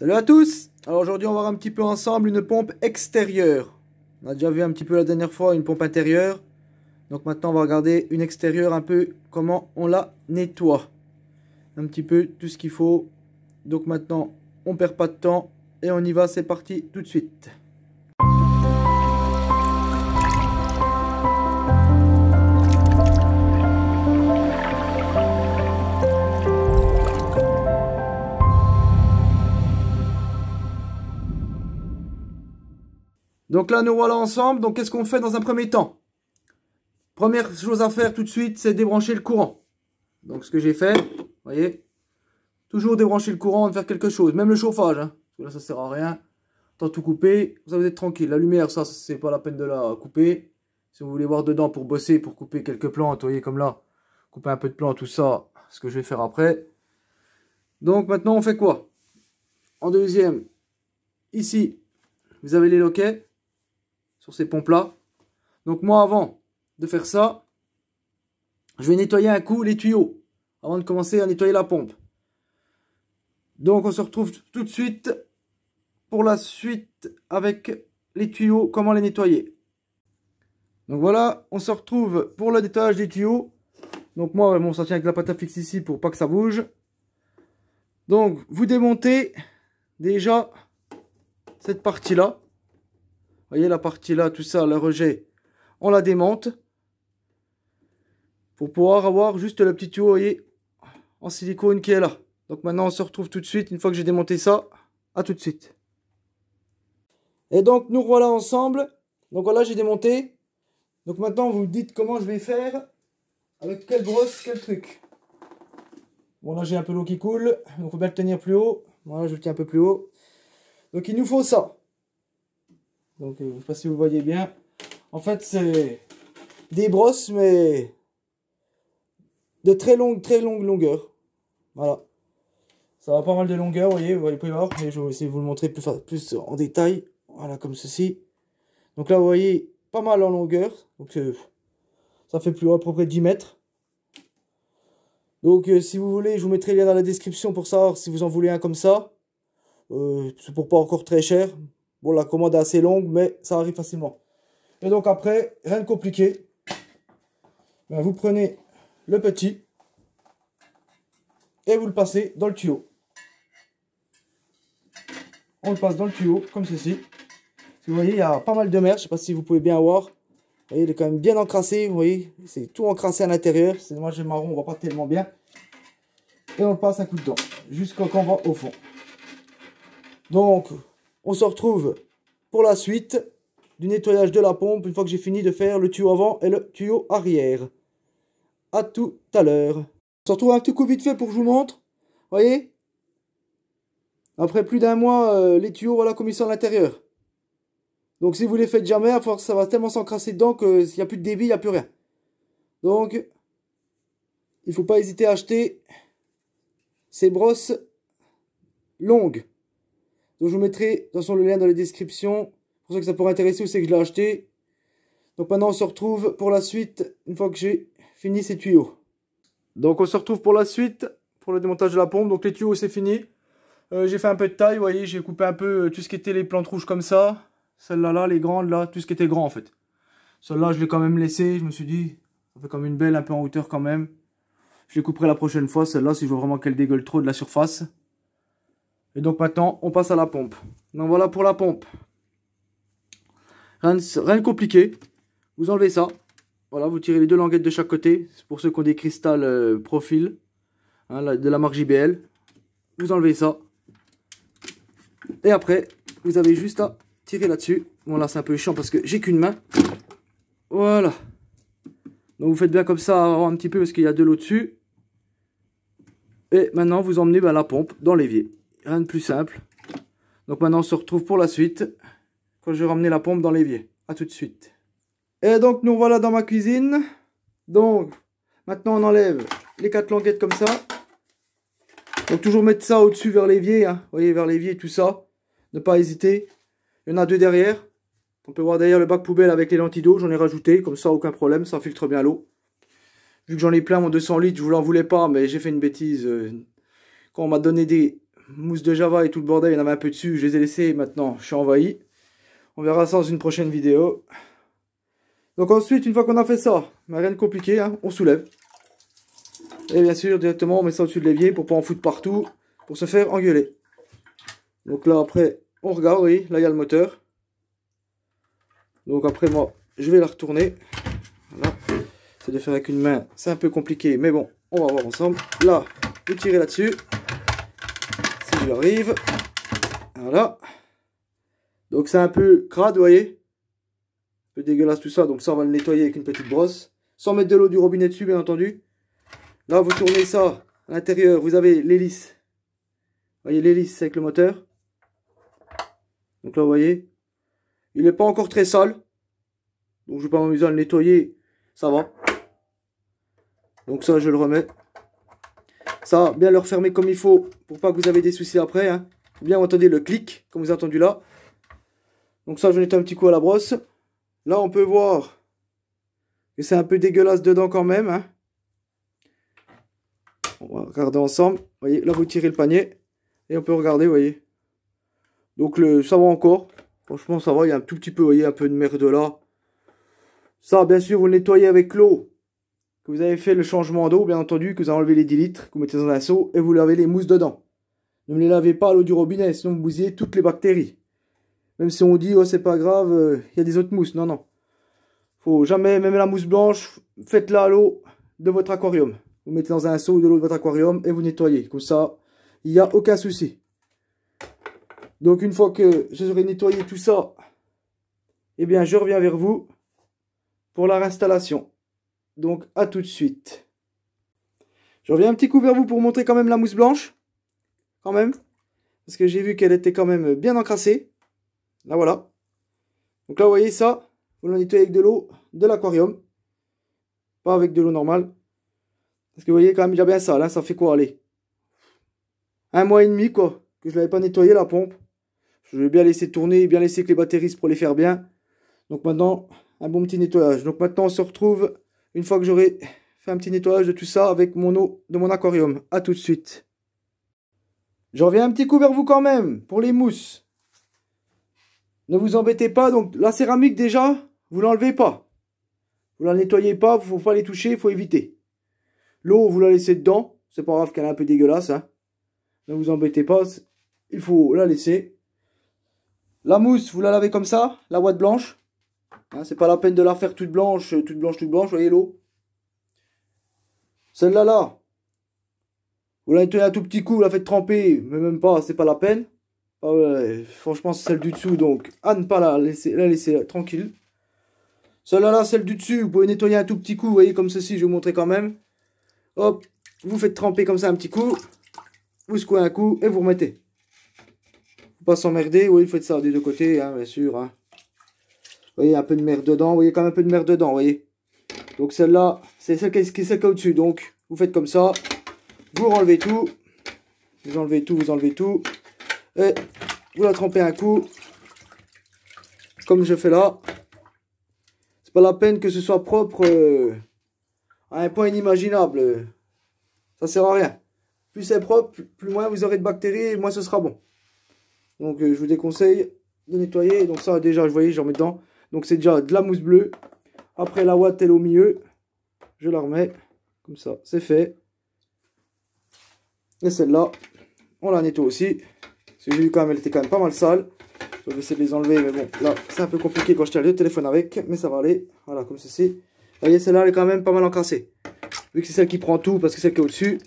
Salut à tous Alors aujourd'hui on va voir un petit peu ensemble une pompe extérieure. On a déjà vu un petit peu la dernière fois une pompe intérieure. Donc maintenant on va regarder une extérieure un peu comment on la nettoie. Un petit peu tout ce qu'il faut. Donc maintenant on perd pas de temps et on y va, c'est parti tout de suite. Donc là, nous voilà ensemble. Donc, qu'est-ce qu'on fait dans un premier temps Première chose à faire tout de suite, c'est débrancher le courant. Donc, ce que j'ai fait, vous voyez, toujours débrancher le courant, de faire quelque chose. Même le chauffage, hein, là, ça sert à rien. Tant tout couper, Vous vous être tranquille. La lumière, ça, c'est pas la peine de la couper. Si vous voulez voir dedans pour bosser, pour couper quelques plantes, vous voyez, comme là, couper un peu de plantes, tout ça, ce que je vais faire après. Donc maintenant, on fait quoi En deuxième, ici, vous avez les loquets ces pompes-là. Donc moi, avant de faire ça, je vais nettoyer un coup les tuyaux, avant de commencer à nettoyer la pompe. Donc on se retrouve tout de suite pour la suite avec les tuyaux, comment les nettoyer. Donc voilà, on se retrouve pour le nettoyage des tuyaux. Donc moi, mon tient avec la pâte à fixe ici pour pas que ça bouge. Donc vous démontez déjà cette partie-là. Voyez la partie là, tout ça, le rejet. On la démonte. Pour pouvoir avoir juste le petit tuyau, voyez, en silicone qui est là. Donc maintenant, on se retrouve tout de suite. Une fois que j'ai démonté ça, à tout de suite. Et donc, nous voilà ensemble. Donc voilà, j'ai démonté. Donc maintenant, vous me dites comment je vais faire, avec quelle brosse, quel truc. Bon, là, j'ai un peu l'eau qui coule. Donc, il faut bien le tenir plus haut. Voilà, je le tiens un peu plus haut. Donc, il nous faut ça. Donc, euh, je ne sais pas si vous voyez bien. En fait, c'est des brosses, mais de très longue, très longue longueur. Voilà. Ça va pas mal de longueur, vous voyez, vous plus voir. Mais je vais essayer de vous le montrer plus, en détail. Voilà, comme ceci. Donc là, vous voyez, pas mal en longueur. Donc, euh, ça fait plus à peu près 10 mètres. Donc, euh, si vous voulez, je vous mettrai le lien dans la description pour savoir si vous en voulez un comme ça. c'est pour pas encore très cher. Bon, la commande est assez longue, mais ça arrive facilement. Et donc après, rien de compliqué. Ben, vous prenez le petit et vous le passez dans le tuyau. On le passe dans le tuyau, comme ceci. vous voyez, il y a pas mal de mer. Je ne sais pas si vous pouvez bien voir. Vous il est quand même bien encrassé. Vous voyez, c'est tout encrassé à l'intérieur. C'est moi j'ai marron, on ne voit pas tellement bien. Et on le passe un coup de dent, jusqu'au qu'on va au fond. Donc, on se retrouve pour la suite du nettoyage de la pompe une fois que j'ai fini de faire le tuyau avant et le tuyau arrière. A tout à l'heure. On se retrouve un petit coup vite fait pour que je vous montre. Voyez Après plus d'un mois, euh, les tuyaux, voilà comme ils sont à l'intérieur. Donc si vous les faites jamais, à force, ça va tellement s'encrasser dedans s'il n'y a plus de débit, il n'y a plus rien. Donc, il ne faut pas hésiter à acheter ces brosses longues. Donc je vous mettrai dans le lien dans la description pour ceux que ça pourrait intéresser ou c'est que je l'ai acheté. Donc maintenant on se retrouve pour la suite une fois que j'ai fini ces tuyaux. Donc on se retrouve pour la suite pour le démontage de la pompe. Donc les tuyaux c'est fini. Euh, j'ai fait un peu de taille, vous voyez, j'ai coupé un peu euh, tout ce qui était les plantes rouges comme ça. Celle là là, les grandes, là, tout ce qui était grand en fait. Celle-là, je l'ai quand même laissé je me suis dit, ça fait comme une belle un peu en hauteur quand même. Je les couperai la prochaine fois, celle-là, si je vois vraiment qu'elle dégueule trop de la surface. Et donc maintenant, on passe à la pompe. Donc voilà pour la pompe. Rien de, compliqué. Vous enlevez ça. Voilà, vous tirez les deux languettes de chaque côté. C'est pour ceux qui ont des cristals euh, profil hein, de la marque JBL. Vous enlevez ça. Et après, vous avez juste à tirer là-dessus. Bon là, c'est un peu chiant parce que j'ai qu'une main. Voilà. Donc vous faites bien comme ça un petit peu parce qu'il y a de l'eau dessus. Et maintenant, vous emmenez ben, la pompe dans l'évier. Rien de plus simple. Donc maintenant, on se retrouve pour la suite, quand je vais ramener la pompe dans l'évier. A tout de suite. Et donc, nous voilà dans ma cuisine. Donc, maintenant, on enlève les quatre languettes comme ça. Donc, toujours mettre ça au-dessus vers l'évier. Hein. Vous voyez, vers l'évier, tout ça. Ne pas hésiter. Il y en a deux derrière. On peut voir derrière le bac poubelle avec les lentilles d'eau. J'en ai rajouté, comme ça, aucun problème. Ça filtre bien l'eau. Vu que j'en ai plein, mon 200 litres, je vous l'en voulais pas, mais j'ai fait une bêtise. Euh, quand on m'a donné des, mousse de Java et tout le bordel, il y en avait un peu dessus, je les ai laissés, maintenant je suis envahi. On verra ça dans une prochaine vidéo. Donc ensuite, une fois qu'on a fait ça, mais rien de compliqué, hein, on soulève. Et bien sûr, directement, on met ça au-dessus de l'évier pour pas en foutre partout, pour se faire engueuler. Donc là, après, on regarde, oui, là, il y a le moteur. Donc après, moi, je vais la retourner. C'est de faire avec une main, c'est un peu compliqué, mais bon, on va voir ensemble. Là, vous tirez là-dessus il arrive. Voilà. Donc c'est un peu crade, vous voyez. Un peu dégueulasse tout ça. Donc ça, on va le nettoyer avec une petite brosse. Sans mettre de l'eau du robinet dessus, bien entendu. Là, vous tournez ça à l'intérieur. Vous avez l'hélice. voyez l'hélice avec le moteur. Donc là, vous voyez. Il n'est pas encore très sale. Donc je vais pas m'amuser à le nettoyer. Ça va. Donc ça, je le remets. Ça, bien le refermer comme il faut pour pas que vous avez des soucis après. Hein. Bien, vous entendez le clic, comme vous avez entendu là. Donc ça, je vais un petit coup à la brosse. Là, on peut voir que c'est un peu dégueulasse dedans quand même. Hein. On va regarder ensemble. Vous voyez, là, vous tirez le panier. Et on peut regarder, vous voyez. Donc le, ça va encore. Franchement, ça va, il y a un tout petit peu, vous voyez, un peu de merde là. Ça, bien sûr, vous le nettoyez avec l'eau que vous avez fait le changement d'eau, bien entendu, que vous avez enlevé les 10 litres, que vous mettez dans un seau et vous lavez les mousses dedans. Ne les lavez pas à l'eau du robinet, sinon vous bousillez toutes les bactéries. Même si on dit, oh, c'est pas grave, euh, il y a des autres mousses. Non, non. Faut jamais, même la mousse blanche, faites-la à l'eau de votre aquarium. Vous mettez dans un seau de l'eau de votre aquarium et vous nettoyez. Comme ça, il n'y a aucun souci. Donc, une fois que je serai nettoyé tout ça, eh bien, je reviens vers vous pour la réinstallation. Donc à tout de suite. Je reviens un petit coup vers vous pour montrer quand même la mousse blanche. Quand même. Parce que j'ai vu qu'elle était quand même bien encrassée. Là voilà. Donc là vous voyez ça. Vous la nettoyez avec de l'eau de l'aquarium. Pas avec de l'eau normale. Parce que vous voyez quand même il a bien ça. Là hein. ça fait quoi aller Un mois et demi quoi. Que je l'avais pas nettoyé la pompe. Je l'ai bien laissé tourner. Bien laissé que les batteries pour les faire bien. Donc maintenant un bon petit nettoyage. Donc maintenant on se retrouve une fois que j'aurai fait un petit nettoyage de tout ça avec mon eau de mon aquarium. A tout de suite. J'en reviens un petit coup vers vous quand même, pour les mousses. Ne vous embêtez pas, donc la céramique déjà, vous l'enlevez pas. Vous la nettoyez pas, il faut pas les toucher, il faut éviter. L'eau, vous la laissez dedans, c'est pas grave qu'elle est un peu dégueulasse. Hein. Ne vous embêtez pas, il faut la laisser. La mousse, vous la lavez comme ça, la ouate blanche. Hein, c'est pas la peine de la faire toute blanche, toute blanche, toute blanche, voyez l'eau. Celle-là, là. Vous la nettoyez un tout petit coup, vous la faites tremper, mais même pas, c'est pas la peine. Ah franchement, c'est celle du dessous, donc à ne pas la laisser, la laisser tranquille. Celle-là, là, celle du dessus, vous pouvez nettoyer un tout petit coup, vous voyez, comme ceci, je vais vous montrer quand même. Hop, vous faites tremper comme ça un petit coup, vous secouez un coup et vous remettez. pas s'emmerder, oui, vous faites ça des deux côtés, hein, bien sûr. Hein voyez, un peu de merde dedans. Vous voyez, quand même un peu de merde dedans, vous voyez. Donc celle-là, c'est celle qui est, qui au-dessus. Donc, vous faites comme ça. Vous enlevez tout. Vous enlevez tout, vous enlevez tout. Et vous la trempez un coup. Comme je fais là. C'est pas la peine que ce soit propre euh, à un point inimaginable. Ça sert à rien. Plus c'est propre, plus moins vous aurez de bactéries et moins ce sera bon. Donc euh, je vous déconseille de nettoyer. Donc ça déjà, vous voyez, j'en mets dedans. Donc c'est déjà de la mousse bleue. Après la ouate, elle est au milieu. Je la remets. Comme ça, c'est fait. Et celle-là, on la nettoie aussi. C'est vu quand même, elle était quand même pas mal sale. Je vais essayer de les enlever, mais bon, là, c'est un peu compliqué quand je tiens le téléphone avec. Mais ça va aller. Voilà, comme ceci. Vous voyez, celle-là, elle est quand même pas mal encrassée Vu que c'est celle qui prend tout, parce que c'est celle qui est au-dessus.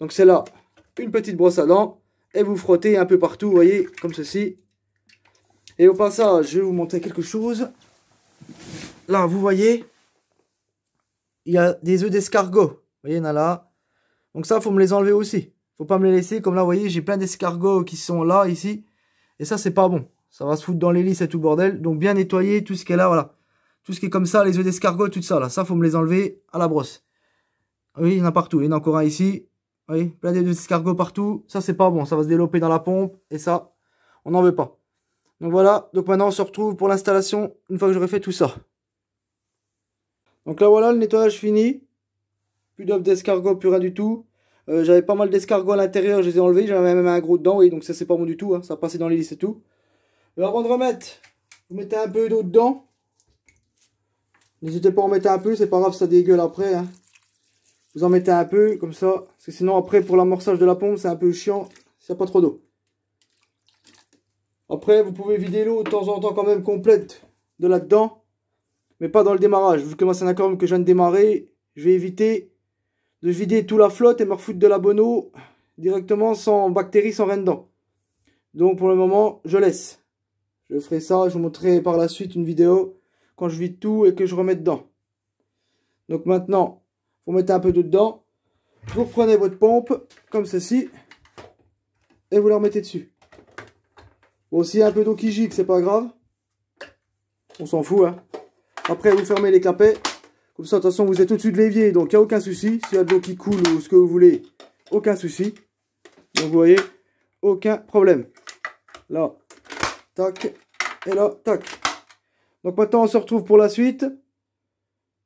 Donc celle-là, une petite brosse à dents. Et vous frottez un peu partout, vous voyez, comme ceci. Et au passage, je vais vous montrer quelque chose. Là, vous voyez, il y a des œufs d'escargot. Vous voyez, il y en a là. Donc ça, faut me les enlever aussi. Faut pas me les laisser. Comme là, vous voyez, j'ai plein d'escargots qui sont là, ici. Et ça, c'est pas bon. Ça va se foutre dans l'hélice et tout bordel. Donc bien nettoyer tout ce qui est là, voilà. Tout ce qui est comme ça, les œufs d'escargot, tout ça, là. Ça, faut me les enlever à la brosse. Oui, il y en a partout. Il y en a encore un ici. Oui, plein d'œufs d'escargot partout. Ça, c'est pas bon. Ça va se développer dans la pompe. Et ça, on n'en veut pas. Donc voilà, donc maintenant on se retrouve pour l'installation une fois que j'aurai fait tout ça. Donc là voilà, le nettoyage fini. Plus d'œufs d'escargot, plus rien du tout. Euh, j'avais pas mal d'escargots à l'intérieur, je les ai enlevés, j'avais même un gros dedans, oui, donc ça c'est pas bon du tout, hein. ça ça passait dans l'hélice et tout. Mais avant de remettre, vous mettez un peu d'eau dedans. N'hésitez pas à en mettre un peu, c'est pas grave, ça dégueule après. Hein. Vous en mettez un peu, comme ça, parce que sinon après pour l'amorçage de la pompe c'est un peu chiant s'il n'y a pas trop d'eau. Après, vous pouvez vider l'eau de temps en temps quand même complète de là-dedans, mais pas dans le démarrage. Vu que moi, c'est un aquarium que je viens de démarrer, je vais éviter de vider toute la flotte et me refoutre de la bonne eau directement sans bactéries, sans rien dedans. Donc pour le moment, je laisse. Je ferai ça, je vous montrerai par la suite une vidéo quand je vide tout et que je remets dedans. Donc maintenant, vous mettez un peu d'eau dedans, vous reprenez votre pompe, comme ceci, et vous la remettez dessus. Bon, y a un peu d'eau qui gicle, c'est pas grave. On s'en fout. Hein. Après, vous fermez les clapets. Comme ça, de toute façon, vous êtes au-dessus de l'évier, donc il n'y a aucun souci. S'il y a de l'eau qui coule ou ce que vous voulez, aucun souci. Donc vous voyez, aucun problème. Là, tac, et là, tac. Donc maintenant, on se retrouve pour la suite,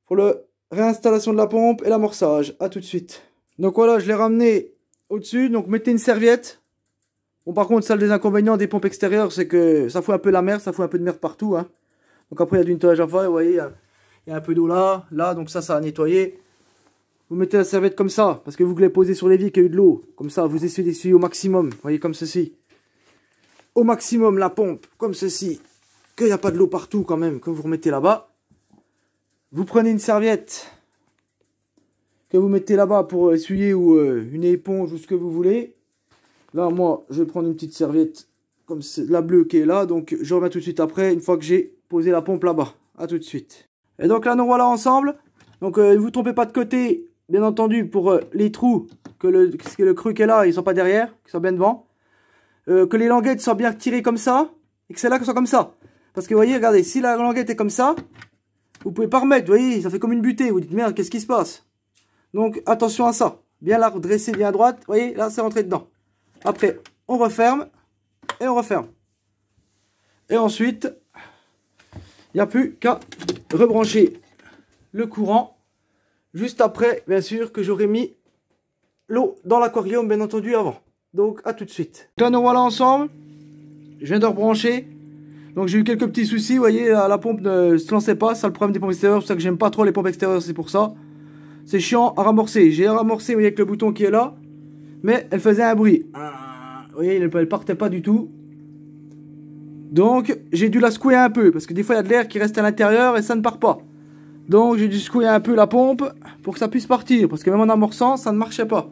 pour la réinstallation de la pompe et l'amorçage. A tout de suite. Donc voilà, je l'ai ramené au-dessus. Donc mettez une serviette Bon, par contre, ça, le inconvénients des pompes extérieures, c'est que ça fout un peu la merde, ça fout un peu de merde partout. Hein. Donc après, il y a du nettoyage à faire, vous voyez, il y, a, un peu d'eau là, là, donc ça, ça a nettoyé. Vous mettez la serviette comme ça, parce que vous voulez poser sur les qu'il y a eu de l'eau. Comme ça, vous essuyez d'essuyer au maximum, vous voyez, comme ceci. Au maximum la pompe, comme ceci. Qu'il n'y a pas de l'eau partout quand même, que vous remettez là-bas. Vous prenez une serviette que vous mettez là-bas pour essuyer ou euh, une éponge ou ce que vous voulez. Là, moi, je vais prendre une petite serviette, comme la bleue qui est là. Donc, je reviens tout de suite après, une fois que j'ai posé la pompe là-bas. A tout de suite. Et donc là, nous voilà ensemble. Donc, euh, ne vous trompez pas de côté, bien entendu, pour euh, les trous, que le, que le cru qui est là, ils sont pas derrière, ils sont bien devant. Euh, que les languettes soient bien tirées comme ça, et que c'est là soit comme ça. Parce que vous voyez, regardez, si la languette est comme ça, vous pouvez pas remettre, vous voyez, ça fait comme une butée. Vous dites, merde, qu'est-ce qui se passe Donc, attention à ça. Bien la redresser bien à droite, vous voyez, là, c'est rentré dedans. Après, on referme et on referme. Et ensuite, il n'y a plus qu'à rebrancher le courant. Juste après, bien sûr, que j'aurais mis l'eau dans l'aquarium, bien entendu, avant. Donc, à tout de suite. Là, nous voilà ensemble. Je viens de rebrancher. Donc, j'ai eu quelques petits soucis. Vous voyez, la, pompe ne se lançait pas. C'est le problème des pompes extérieures. C'est pour ça que j'aime pas trop les pompes extérieures. C'est pour ça. C'est chiant à ramorcer. J'ai ramorcé, vous voyez, avec le bouton qui est là mais elle faisait un bruit. Ah, vous voyez, elle, ne partait pas du tout. Donc, j'ai dû la secouer un peu, parce que des fois, il y a de l'air qui reste à l'intérieur et ça ne part pas. Donc, j'ai dû secouer un peu la pompe pour que ça puisse partir, parce que même en amorçant, ça ne marchait pas.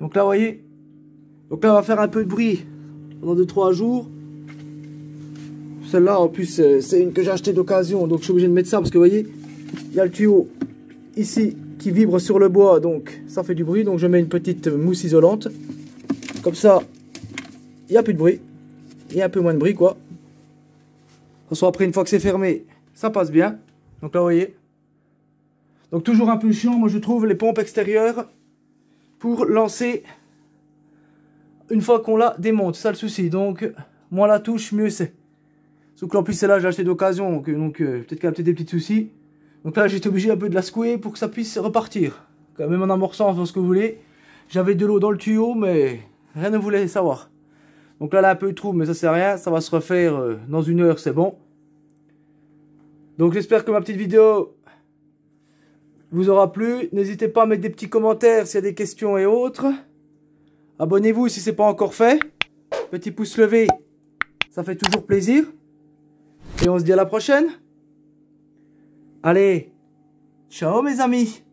Donc là, vous voyez, donc là, on va faire un peu de bruit pendant 2-3 jours. Celle-là, en plus, euh, c'est une que j'ai achetée d'occasion, donc je suis obligé de mettre ça, parce que vous voyez, il y a le tuyau ici qui vibre sur le bois, donc ça fait du bruit. Donc je mets une petite mousse isolante. Comme ça, il n'y a plus de bruit. Il y a un peu moins de bruit, quoi. Soit après, une fois que c'est fermé, ça passe bien. Donc là, vous voyez. Donc toujours un peu chiant, moi je trouve, les pompes extérieures pour lancer une fois qu'on la démonte. Ça le souci. Donc, moins la touche, mieux c'est. sous que en plus, là j'ai acheté d'occasion. Donc, euh, donc euh, peut-être y a peut des petits soucis. Donc là, j'étais obligé un peu de la secouer pour que ça puisse repartir. Quand même en amorçant, dans ce que vous voulez. J'avais de l'eau dans le tuyau, mais rien ne voulait savoir. Donc là, là, un peu de trou, mais ça sert à rien. Ça va se refaire euh, dans une heure, c'est bon. Donc j'espère que ma petite vidéo vous aura plu. N'hésitez pas à mettre des petits commentaires il y a des questions et autres. Abonnez-vous si ce n'est pas encore fait. Petit pouce levé, ça fait toujours plaisir. Et on se dit à la prochaine. Allez, ciao mes amis